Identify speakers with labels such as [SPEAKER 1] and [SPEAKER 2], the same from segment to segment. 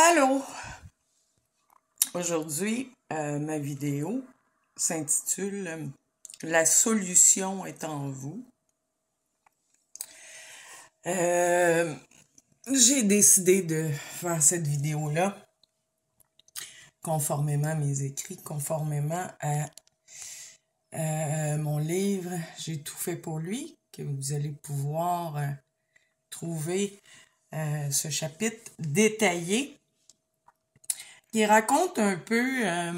[SPEAKER 1] Allô! Aujourd'hui, euh, ma vidéo s'intitule euh, La solution est en vous. Euh, j'ai décidé de faire cette vidéo-là conformément à mes écrits, conformément à mon livre J'ai tout fait pour lui, que vous allez pouvoir trouver ce chapitre détaillé qui raconte un peu euh,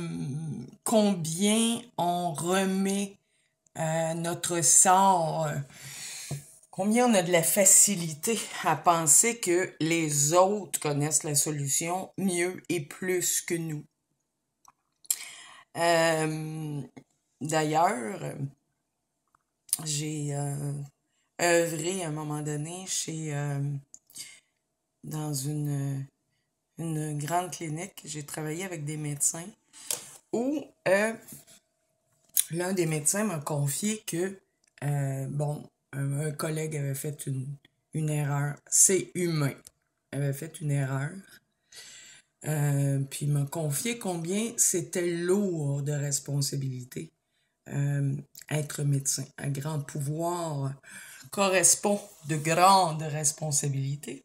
[SPEAKER 1] combien on remet euh, notre sort, euh, combien on a de la facilité à penser que les autres connaissent la solution mieux et plus que nous. D'ailleurs, j'ai œuvré à un moment donné chez dans une une grande clinique. J'ai travaillé avec des médecins où euh, l'un des médecins m'a confié que, euh, bon, un, collègue avait fait une, erreur. C'est humain. avait fait une erreur. Euh, puis m'a confié combien c'était lourd de responsabilité être médecin. Un grand pouvoir correspond de grandes responsabilités.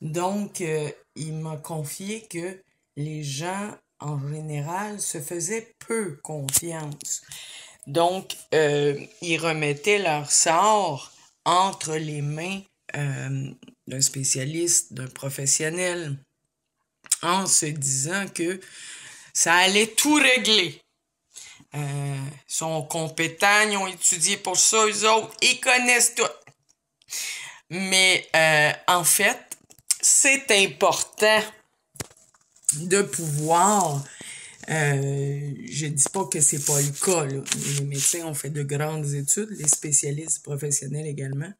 [SPEAKER 1] Donc, euh, il m'a confié que les gens, en général, se faisaient peu confiance. Donc, euh, ils remettaient leur sort entre les mains euh, d'un spécialiste, d'un professionnel, en se disant que ça allait tout régler. Ils sont compétents, ils ont étudié pour ça, eux autres, ils connaissent tout. Mais en fait, c'est important de pouvoir euh, je dis pas que c'est pas le cas. Les médecins ont fait de grandes études, les spécialistes professionnels également.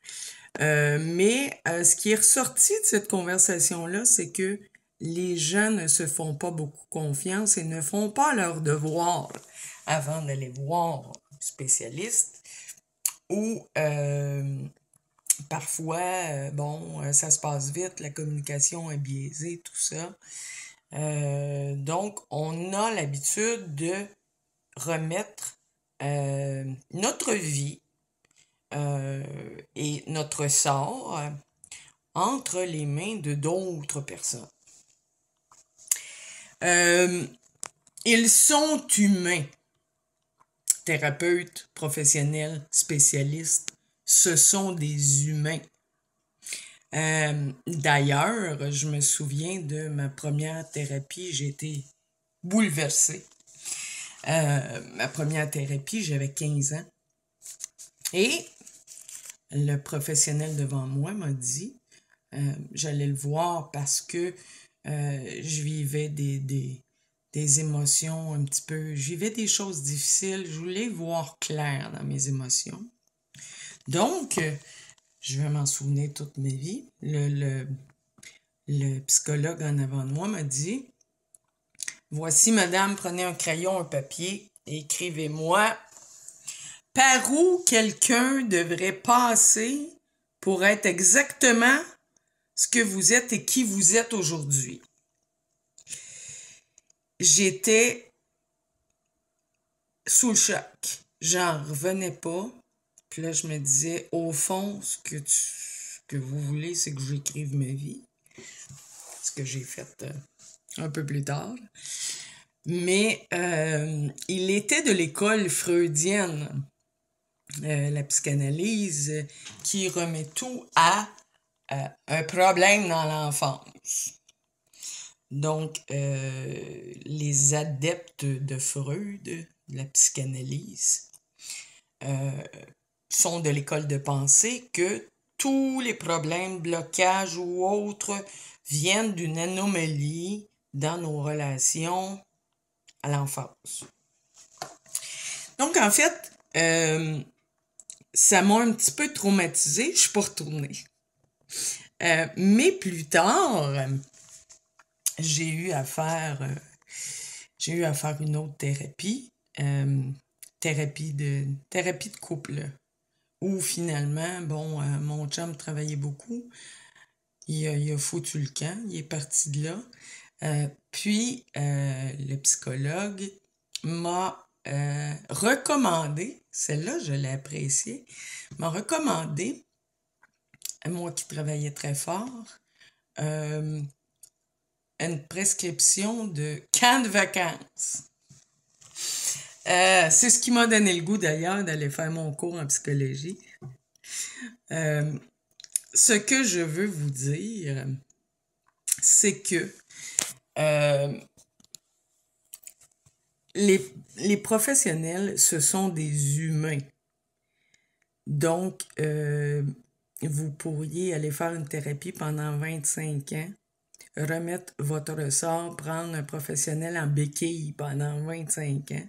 [SPEAKER 1] Euh, mais euh, ce qui est ressorti de cette conversation-là, c'est que les gens ne se font pas beaucoup confiance et ne font pas leur devoir avant d'aller voir un spécialiste ou euh, parfois, euh, bon, euh, ça se passe vite, la communication est biaisée, tout ça. Euh, donc, on a l'habitude de remettre notre vie et notre sort entre les mains de d'autres personnes. ils sont humains, thérapeutes, professionnels, spécialistes, ce sont des humains. Euh, d'ailleurs, je me souviens de ma première thérapie, j'étais bouleversée. Euh, ma première thérapie, j'avais 15 ans. Et le professionnel devant moi m'a dit, euh, j'allais le voir parce que je vivais des, des émotions un petit peu, je vivais des choses difficiles, je voulais voir clair dans mes émotions. Donc, je vais m'en souvenir toute ma vie. Le, le, le psychologue en avant de moi m'a dit Voici, madame, prenez un crayon, un papier, écrivez-moi par où quelqu'un devrait passer pour être exactement ce que vous êtes et qui vous êtes aujourd'hui. J'étais sous le choc. J'en revenais pas. Puis là, je me disais, au fond, ce que, que vous voulez, c'est que j'écrive ma vie. Ce que j'ai fait euh, un peu plus tard. Mais euh, il était de l'école freudienne, euh, la psychanalyse, qui remet tout à un problème dans l'enfance. Donc, les adeptes de Freud, de la psychanalyse, sont de l'école de pensée que tous les problèmes, blocages ou autres viennent d'une anomalie dans nos relations à l'enfance. Donc, en fait, euh, ça m'a un petit peu traumatisée. Je suis pas retournée. Euh, mais plus tard, j'ai eu à faire, euh, j'ai eu à une autre thérapie, thérapie de, thérapie de couple où finalement, bon, euh, mon chum travaillait beaucoup, il a, foutu le camp, il est parti de là. Euh, puis, euh, le psychologue m'a recommandé, celle-là, je l'ai appréciée, m'a recommandé, moi qui travaillais très fort, une prescription de camp de vacances. Euh, c'est ce qui m'a donné le goût d'ailleurs d'aller faire mon cours en psychologie. Euh, ce que je veux vous dire, c'est que euh, les, professionnels, ce sont des humains. Donc, vous pourriez aller faire une thérapie pendant 25 ans, remettre votre ressort, prendre un professionnel en béquille pendant 25 ans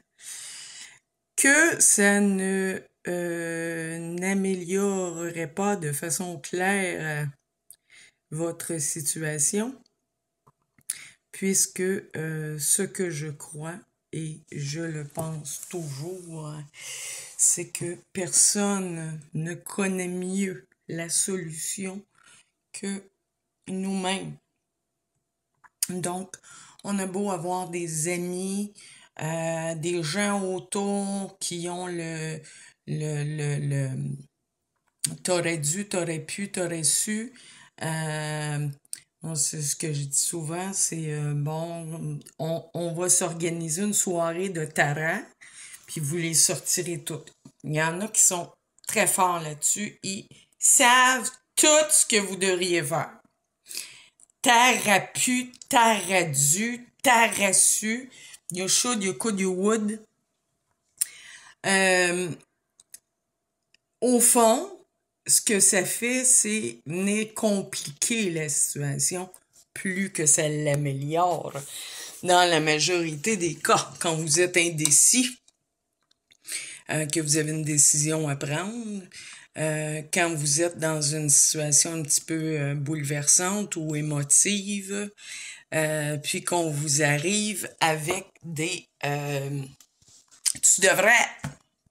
[SPEAKER 1] que ça ne euh, n'améliorerait pas de façon claire euh, votre situation, puisque euh, ce que je crois, et je le pense toujours, c'est que personne ne connaît mieux la solution que nous-mêmes. Donc, on a beau avoir des amis, euh, des gens autour qui ont le, le, le, t'aurais dû, t'aurais pu, t'aurais su. Euh, c'est ce que je dis souvent, c'est euh, bon, on, va s'organiser une soirée de taras puis vous les sortirez toutes. Il y en a qui sont très forts là-dessus. Ils savent tout ce que vous devriez faire. T'aurais pu, t'aurais dû, t'aurais su. You should, you could, you would. Euh, au fond, ce que ça fait, c'est n'est compliquer la situation plus que ça l'améliore. Dans la majorité des cas, quand vous êtes indécis, euh, que vous avez une décision à prendre, euh, quand vous êtes dans une situation un petit peu bouleversante ou émotive, euh, puis qu'on vous arrive avec des... Euh, tu devrais,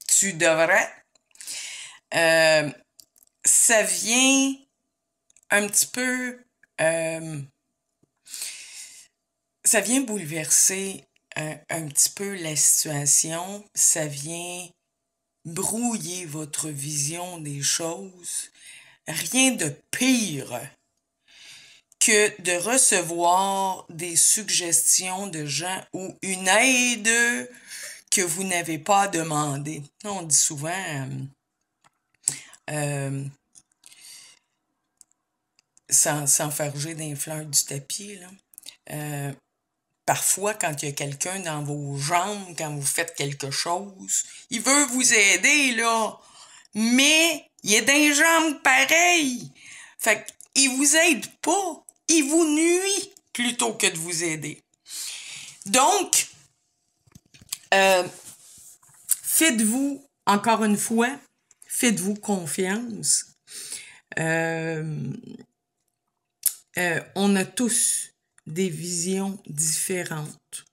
[SPEAKER 1] tu devrais. Euh, ça vient un petit peu... ça vient bouleverser un, petit peu la situation, ça vient brouiller votre vision des choses. Rien de pire que de recevoir des suggestions de gens ou une aide que vous n'avez pas demandé. On dit souvent euh, euh, sans, sans faire jouer des fleurs du tapis. Là. Euh, parfois, quand il y a quelqu'un dans vos jambes, quand vous faites quelque chose, il veut vous aider, là. Mais il y a des jambes pareilles. Fait qu'il vous aide pas il vous nuit plutôt que de vous aider. Donc, euh, faites-vous, encore une fois, faites-vous confiance. Euh, euh, on a tous des visions différentes,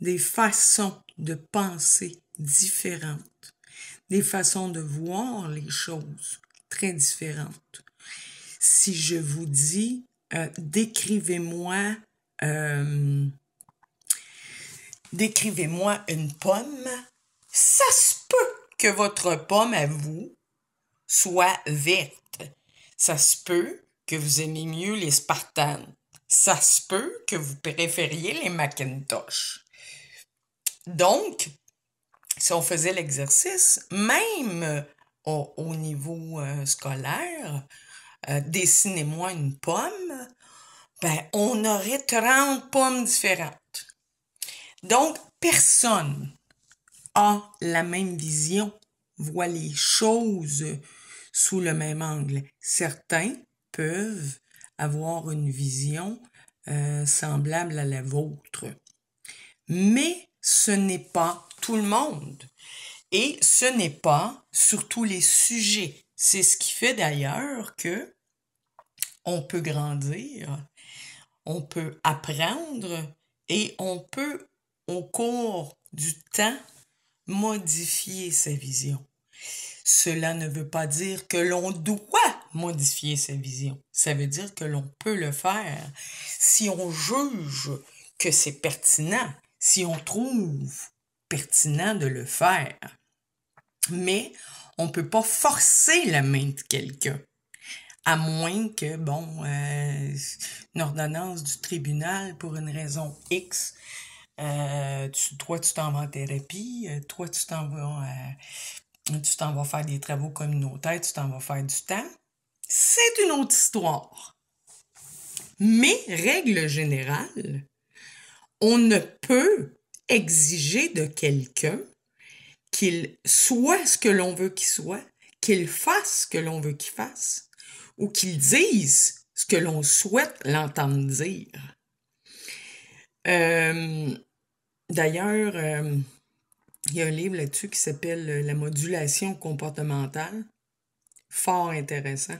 [SPEAKER 1] des façons de penser différentes, des façons de voir les choses très différentes. Si je vous dis euh, décrivez-moi euh, décrivez-moi une pomme. Ça se peut que votre pomme à vous soit verte. Ça se peut que vous aimiez mieux les Spartans. Ça se peut que vous préfériez les Macintosh. Donc, si on faisait l'exercice, même au, niveau euh, scolaire, dessinez-moi une pomme, ben, on aurait 30 pommes différentes. Donc, personne a la même vision, voit les choses sous le même angle. Certains peuvent avoir une vision euh, semblable à la vôtre. Mais ce n'est pas tout le monde. Et ce n'est pas sur tous les sujets. C'est ce qui fait d'ailleurs que on peut grandir, on peut apprendre et on peut, au cours du temps, modifier sa vision. Cela ne veut pas dire que l'on doit modifier sa vision. Ça veut dire que l'on peut le faire si on juge que c'est pertinent, si on trouve pertinent de le faire. Mais on ne peut pas forcer la main de quelqu'un à moins que, bon, euh, une ordonnance du tribunal pour une raison X, euh, toi, tu t'en vas en thérapie, euh, toi, tu t'en tu t'en vas faire des travaux communautaires, tu t'en vas faire du temps. C'est une autre histoire. Mais, règle générale, on ne peut exiger de quelqu'un qu'il soit ce que l'on veut qu'il soit, qu'il fasse ce que l'on veut qu'il fasse, ou qu'ils disent ce que l'on souhaite l'entendre dire. Euh, d'ailleurs, euh, il y a un livre là-dessus qui s'appelle La modulation comportementale. Fort intéressant.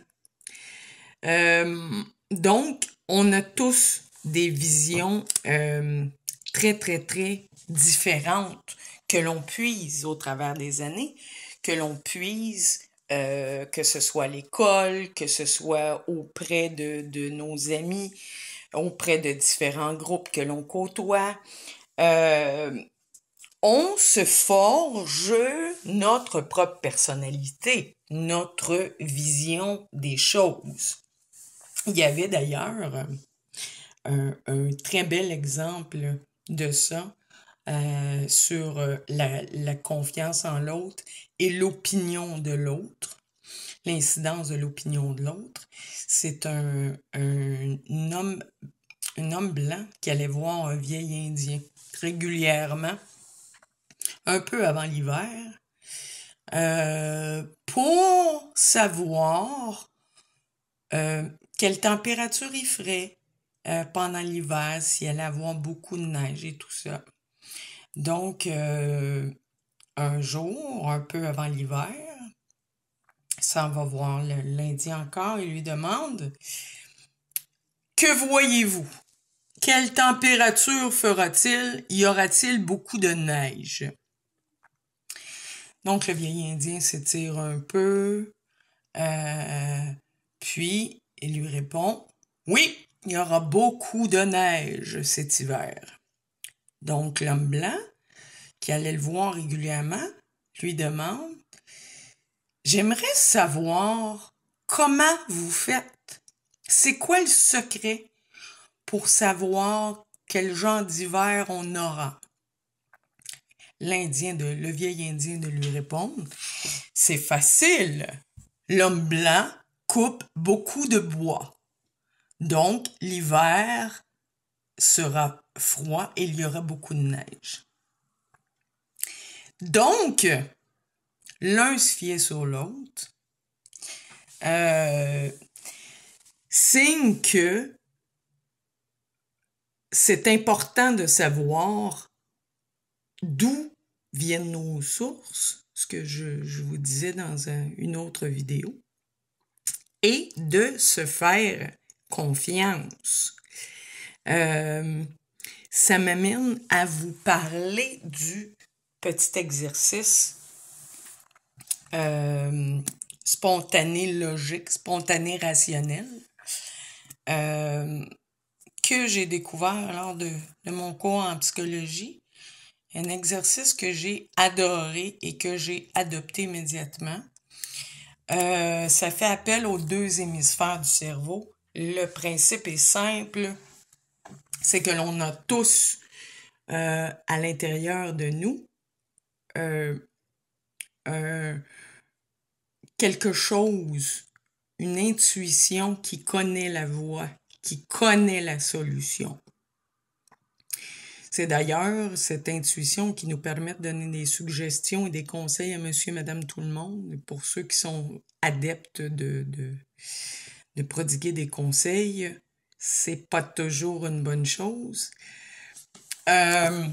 [SPEAKER 1] Euh, donc, on a tous des visions très, très, très différentes que l'on puise au travers des années, que l'on puise euh, que ce soit à l'école, que ce soit auprès de, nos amis, auprès de différents groupes que l'on côtoie. Euh, on se forge notre propre personnalité, notre vision des choses. Il y avait d'ailleurs un, très bel exemple de ça euh, sur euh, la, confiance en l'autre et l'opinion de l'autre, l'incidence de l'opinion de l'autre. C'est un, homme, un homme blanc qui allait voir un vieil Indien régulièrement, un peu avant l'hiver, euh, pour savoir quelle température il ferait pendant l'hiver, s'il allait avoir beaucoup de neige et tout ça. Donc, euh, un jour, un peu avant l'hiver, s'en va voir le lundi encore et lui demande Que voyez-vous Quelle température fera-t-il Y aura-t-il beaucoup de neige Donc, le vieil Indien s'étire un peu, euh, puis il lui répond Oui, il y aura beaucoup de neige cet hiver donc l'homme blanc, qui allait le voir régulièrement, lui demande J'aimerais savoir comment vous faites. C'est quoi le secret pour savoir quel genre d'hiver on aura? L'Indien de, le vieil Indien de lui répond c'est facile. L'homme blanc coupe beaucoup de bois. Donc, l'hiver, sera froid et il y aura beaucoup de neige. Donc, l'un se fier sur l'autre. Euh, signe que c'est important de savoir d'où viennent nos sources, ce que je, vous disais dans une autre vidéo, et de se faire confiance. Euh, ça m'amène à vous parler du petit exercice euh, spontané logique, spontané rationnel euh, que j'ai découvert lors de, de, mon cours en psychologie. Un exercice que j'ai adoré et que j'ai adopté immédiatement. ça fait appel aux deux hémisphères du cerveau. Le principe est simple c'est que l'on a tous euh, à l'intérieur de nous euh, euh, quelque chose, une intuition qui connaît la voie, qui connaît la solution. C'est d'ailleurs cette intuition qui nous permet de donner des suggestions et des conseils à monsieur, madame, tout le monde, pour ceux qui sont adeptes de, de prodiguer des conseils c'est pas toujours une bonne chose. Euh,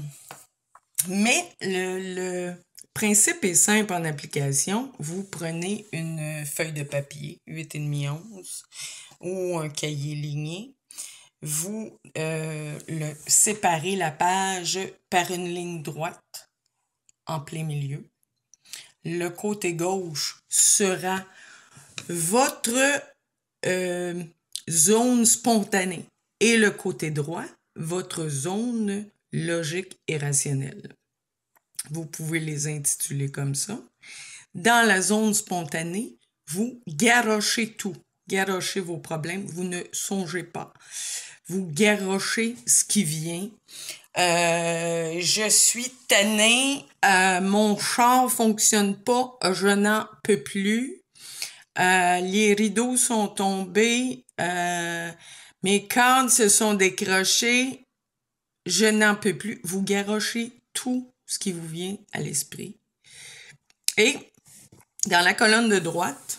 [SPEAKER 1] mais le, le, principe est simple en application. Vous prenez une feuille de papier, 8,5 11, ou un cahier ligné. Vous euh, le, séparez la page par une ligne droite en plein milieu. Le côté gauche sera votre euh, zone spontanée et le côté droit, votre zone logique et rationnelle. Vous pouvez les intituler comme ça. Dans la zone spontanée, vous garochez tout. Garochez vos problèmes, vous ne songez pas. Vous garochez ce qui vient. Euh, je suis tanné, euh, mon char fonctionne pas, je n'en peux plus. Euh, les rideaux sont tombés, euh, mes cordes se sont décrochées. Je n'en peux plus. Vous garochez tout ce qui vous vient à l'esprit. Et dans la colonne de droite,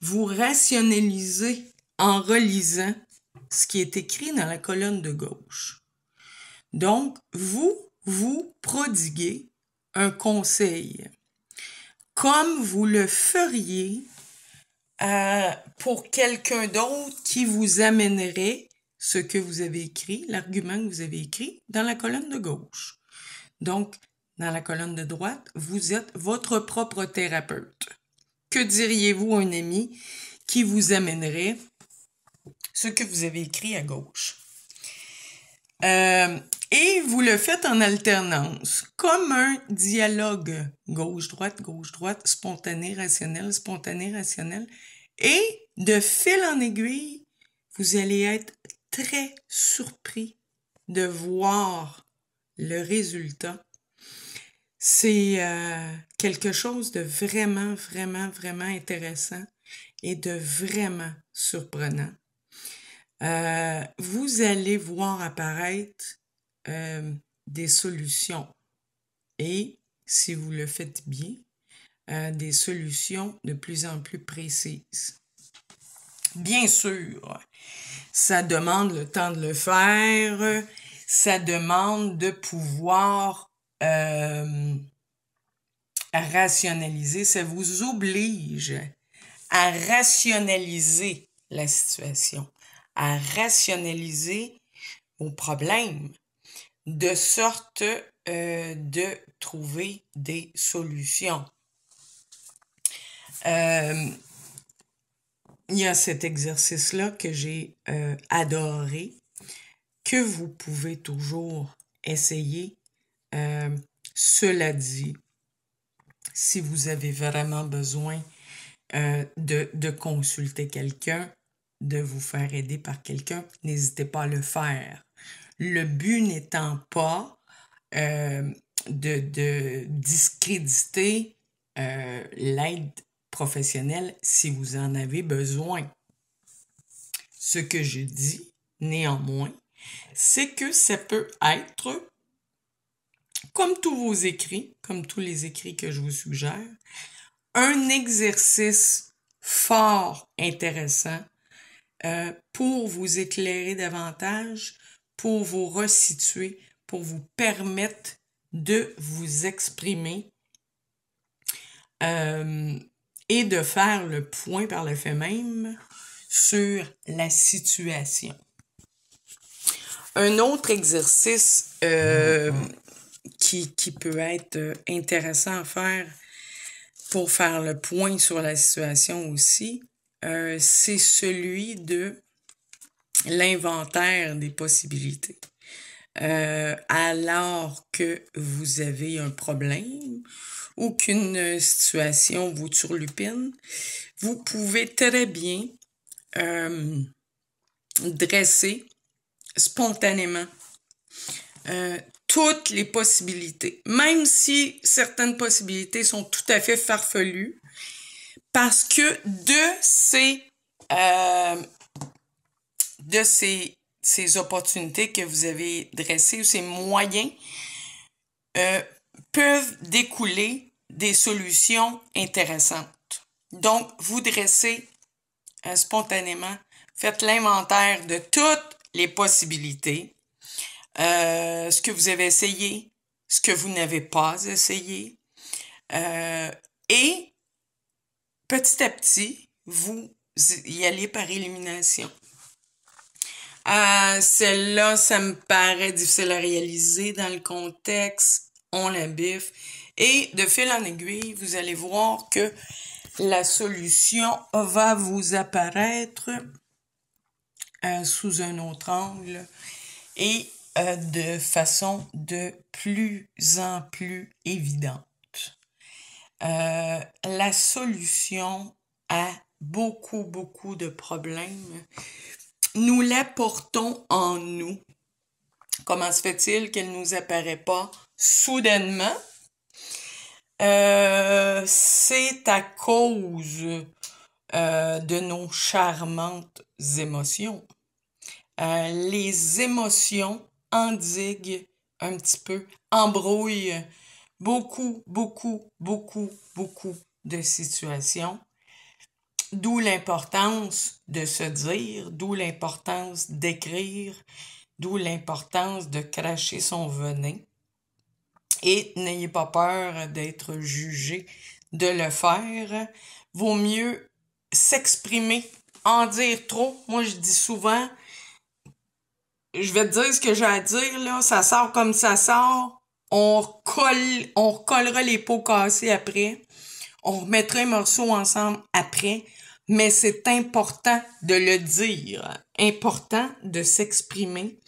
[SPEAKER 1] vous rationalisez en relisant ce qui est écrit dans la colonne de gauche. Donc, vous vous prodiguez un conseil, comme vous le feriez euh, pour quelqu'un d'autre qui vous amènerait ce que vous avez écrit, l'argument que vous avez écrit, dans la colonne de gauche. Donc, dans la colonne de droite, vous êtes votre propre thérapeute. Que diriez-vous à un ami qui vous amènerait ce que vous avez écrit à gauche? Euh, et vous le faites en alternance, comme un dialogue gauche-droite, gauche-droite, spontané, rationnel, spontané, rationnel, et de fil en aiguille, vous allez être très surpris de voir le résultat. C'est euh, quelque chose de vraiment, vraiment, vraiment intéressant et de vraiment surprenant. Euh, vous allez voir apparaître euh, des solutions. Et si vous le faites bien, des solutions de plus en plus précises. Bien sûr, ça demande le temps de le faire, ça demande de pouvoir euh, rationaliser, ça vous oblige à rationaliser la situation, à rationaliser vos problèmes, de sorte euh, de trouver des solutions. Euh, il y a cet exercice-là que j'ai euh, adoré, que vous pouvez toujours essayer. Euh, cela dit, si vous avez vraiment besoin de, de, consulter quelqu'un, de vous faire aider par quelqu'un, n'hésitez pas à le faire. Le but n'étant pas de, de, discréditer l'aide professionnel si vous en avez besoin. Ce que je dis, néanmoins, c'est que ça peut être, comme tous vos écrits, comme tous les écrits que je vous suggère, un exercice fort intéressant euh, pour vous éclairer davantage, pour vous resituer, pour vous permettre de vous exprimer euh, et de faire le point par le fait même sur la situation. Un autre exercice euh, mm-hmm. qui, peut être euh, intéressant à faire pour faire le point sur la situation aussi, euh, c'est celui de l'inventaire des possibilités. Euh, alors que vous avez un problème ou qu'une situation vous turlupine, vous pouvez très bien euh, dresser spontanément euh, toutes les possibilités, même si certaines possibilités sont tout à fait farfelues, parce que de ces, de ces ces opportunités que vous avez dressées ou ces moyens euh, peuvent découler des solutions intéressantes. Donc, vous dressez euh, spontanément, faites l'inventaire de toutes les possibilités, euh, ce que vous avez essayé, ce que vous n'avez pas essayé, et petit à petit, vous y allez par élimination. « Ah, Celle-là, ça me paraît difficile à réaliser dans le contexte. On la biffe. Et de fil en aiguille, vous allez voir que la solution va vous apparaître euh, sous un autre angle et euh, de façon de plus en plus évidente. la solution à beaucoup, beaucoup de problèmes nous la portons en nous. Comment se fait-il qu'elle ne nous apparaît pas soudainement? Euh, c'est à cause euh, de nos charmantes émotions. Euh, les émotions endiguent un petit peu, embrouillent beaucoup, beaucoup, beaucoup, beaucoup de situations. D'où l'importance de se dire, d'où l'importance d'écrire, d'où l'importance de cracher son venin. Et n'ayez pas peur d'être jugé de le faire. Vaut mieux s'exprimer, en dire trop. Moi, je dis souvent, je vais te dire ce que j'ai à dire, là, ça sort comme ça sort. On colle, on recollera les peaux cassées après. On remettra les morceaux ensemble après mais c'est important de le dire, important de s'exprimer,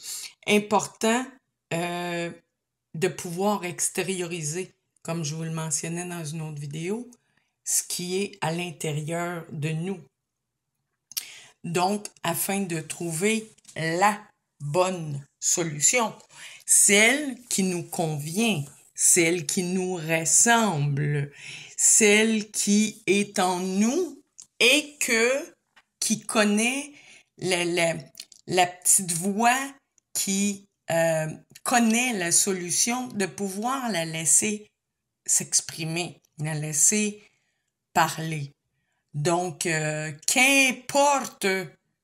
[SPEAKER 1] important euh, de pouvoir extérioriser, comme je vous le mentionnais dans une autre vidéo, ce qui est à l'intérieur de nous. Donc, afin de trouver la bonne solution, celle qui nous convient, celle qui nous ressemble, celle qui est en nous et que qui connaît la, petite voix qui euh, connaît la solution, de pouvoir la laisser s'exprimer, la laisser parler. Donc, euh, qu'importe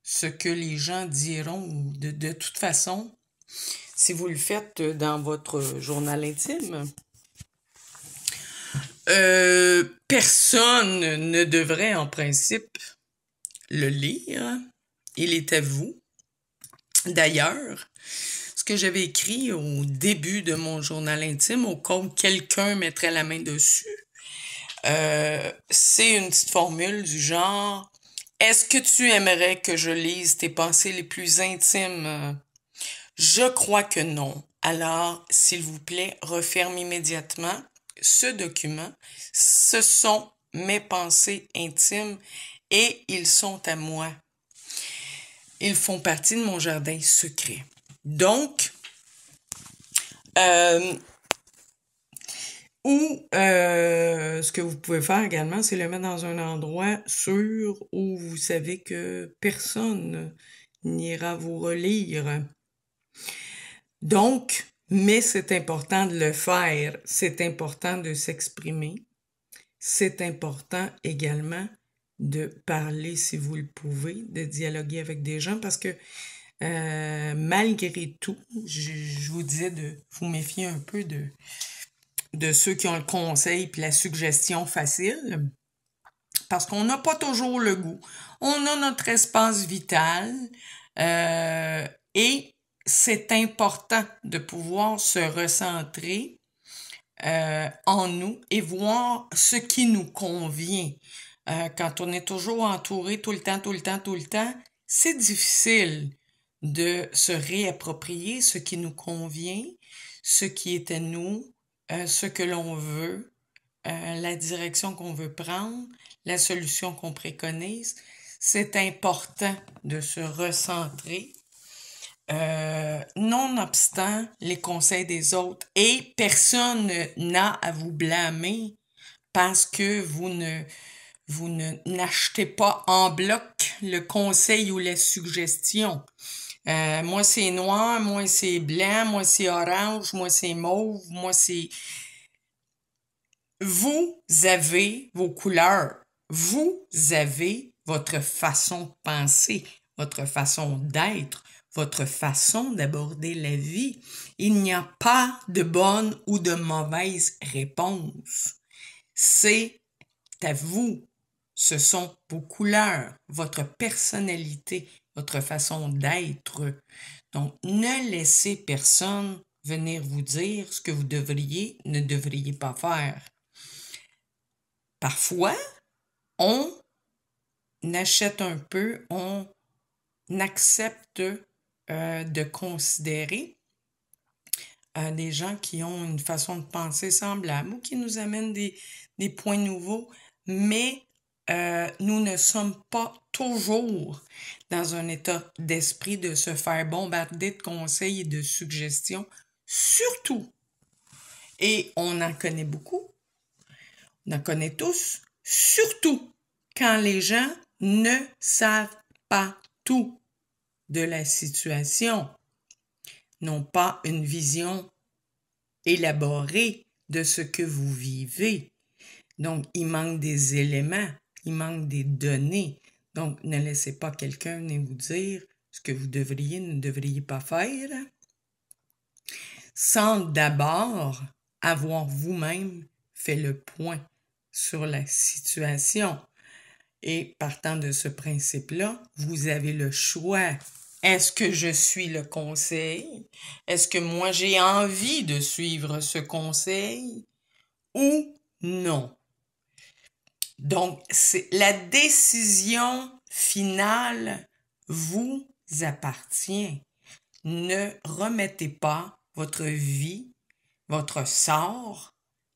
[SPEAKER 1] ce que les gens diront, de, de toute façon, si vous le faites dans votre journal intime, euh, personne ne devrait en principe le lire. Il est à vous. D'ailleurs, ce que j'avais écrit au début de mon journal intime, au cas où quelqu'un mettrait la main dessus, euh, c'est une petite formule du genre Est-ce que tu aimerais que je lise tes pensées les plus intimes Je crois que non. Alors, s'il vous plaît, referme immédiatement ce document, ce sont mes pensées intimes et ils sont à moi. Ils font partie de mon jardin secret. Donc, euh, ou euh, ce que vous pouvez faire également, c'est le mettre dans un endroit sûr où vous savez que personne n'ira vous relire. Donc, mais c'est important de le faire, c'est important de s'exprimer, c'est important également de parler si vous le pouvez, de dialoguer avec des gens parce que euh, malgré tout, je, vous disais de vous méfier un peu de, de ceux qui ont le conseil et la suggestion facile parce qu'on n'a pas toujours le goût. On a notre espace vital euh, et c'est important de pouvoir se recentrer euh, en nous et voir ce qui nous convient. Euh, quand on est toujours entouré tout le temps, tout le temps, tout le temps, c'est difficile de se réapproprier ce qui nous convient, ce qui est à nous, euh, ce que l'on veut, la direction qu'on veut prendre, la solution qu'on préconise. C'est important de se recentrer non euh, nonobstant les conseils des autres, et personne n'a à vous blâmer parce que vous ne vous ne n'achetez pas en bloc le conseil ou les suggestions. Euh, moi c'est noir, moi c'est blanc, moi c'est orange, moi c'est mauve, moi c'est vous avez vos couleurs, vous avez votre façon de penser, votre façon d'être, votre façon d'aborder la vie. Il n'y a pas de bonne ou de mauvaise réponse. C'est à vous. Ce sont vos couleurs, votre personnalité, votre façon d'être. Donc, ne laissez personne venir vous dire ce que vous devriez, ne devriez pas faire. Parfois, on achète un peu, on accepte euh, de considérer euh, des gens qui ont une façon de penser semblable ou qui nous amènent des, points nouveaux, mais euh, nous ne sommes pas toujours dans un état d'esprit de se faire bombarder de conseils et de suggestions, surtout. Et on en connaît beaucoup, on en connaît tous, surtout quand les gens ne savent pas tout de la situation, n'ont pas une vision élaborée de ce que vous vivez. Donc, il manque des éléments, il manque des données. Donc, ne laissez pas quelqu'un venir vous dire ce que vous devriez, ne devriez pas faire, sans d'abord avoir vous-même fait le point sur la situation. Et partant de ce principe-là, vous avez le choix. Est-ce que je suis le conseil? Est-ce que moi j'ai envie de suivre ce conseil ou non? Donc, c'est la décision finale vous appartient. Ne remettez pas votre vie, votre sort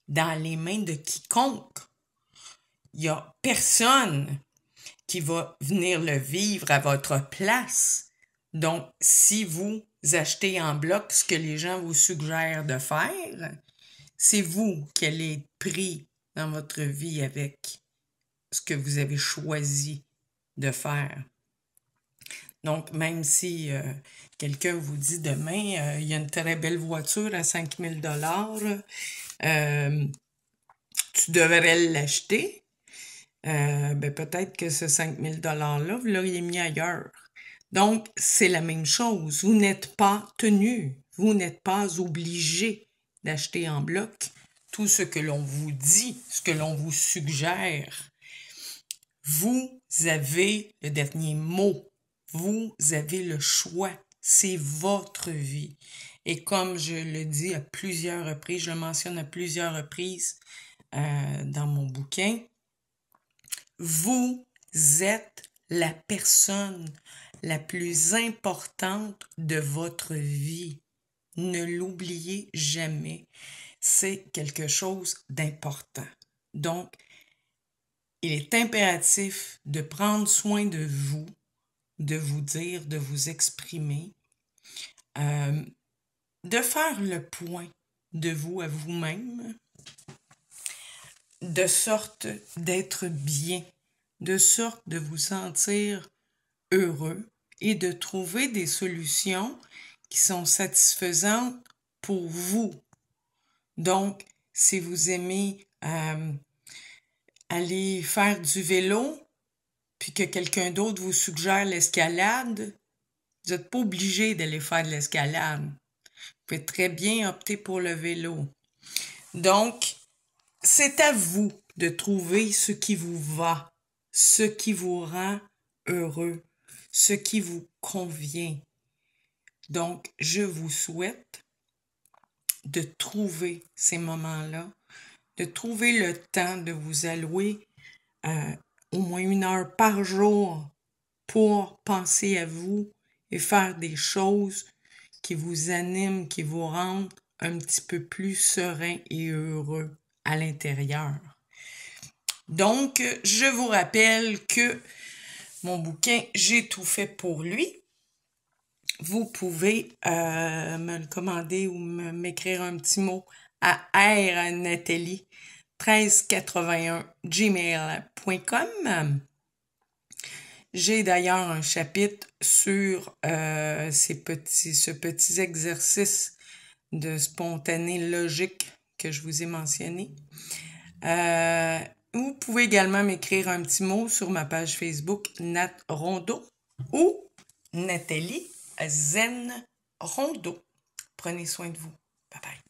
[SPEAKER 1] dans les mains de quiconque il n'y a personne qui va venir le vivre à votre place. Donc, si vous achetez en bloc ce que les gens vous suggèrent de faire, c'est vous qui allez être pris dans votre vie avec ce que vous avez choisi de faire. Donc, même si euh, quelqu'un vous dit demain, euh, il y a une très belle voiture à 5000 dollars, euh, tu devrais l'acheter, euh, ben peut-être que ce 5 000 $-là, vous l'auriez mis ailleurs. Donc, c'est la même chose. Vous n'êtes pas tenu, vous n'êtes pas obligé d'acheter en bloc tout ce que l'on vous dit, ce que l'on vous suggère. Vous avez le dernier mot. Vous avez le choix. C'est votre vie. Et comme je le dis à plusieurs reprises, je le mentionne à plusieurs reprises euh, dans mon bouquin, vous êtes la personne la plus importante de votre vie. Ne l'oubliez jamais. C'est quelque chose d'important. Donc, il est impératif de prendre soin de vous, de vous dire, de vous exprimer, euh, de faire le point de vous à vous-même, de sorte d'être bien, de sorte de vous sentir heureux et de trouver des solutions qui sont satisfaisantes pour vous. Donc, si vous aimez euh, aller faire du vélo, puis que quelqu'un d'autre vous suggère l'escalade, vous n'êtes pas obligé d'aller faire de l'escalade. Vous pouvez très bien opter pour le vélo. Donc, c'est à vous de trouver ce qui vous va, ce qui vous rend heureux, ce qui vous convient. Donc, je vous souhaite de trouver ces moments-là, de trouver le temps de vous allouer euh, au moins une heure par jour pour penser à vous et faire des choses qui vous animent, qui vous rendent un petit peu plus serein et heureux à l'intérieur. Donc, je vous rappelle que mon bouquin, j'ai tout fait pour lui. Vous pouvez euh, me le commander ou m'écrire un petit mot à rnathalie 1381 gmail.com. J'ai d'ailleurs un chapitre sur euh, ces petits, ce petit exercice de spontané logique que je vous ai mentionné. Euh, vous pouvez également m'écrire un petit mot sur ma page Facebook Nat Rondeau ou Nathalie Zen Rondeau. Prenez soin de vous. Bye bye.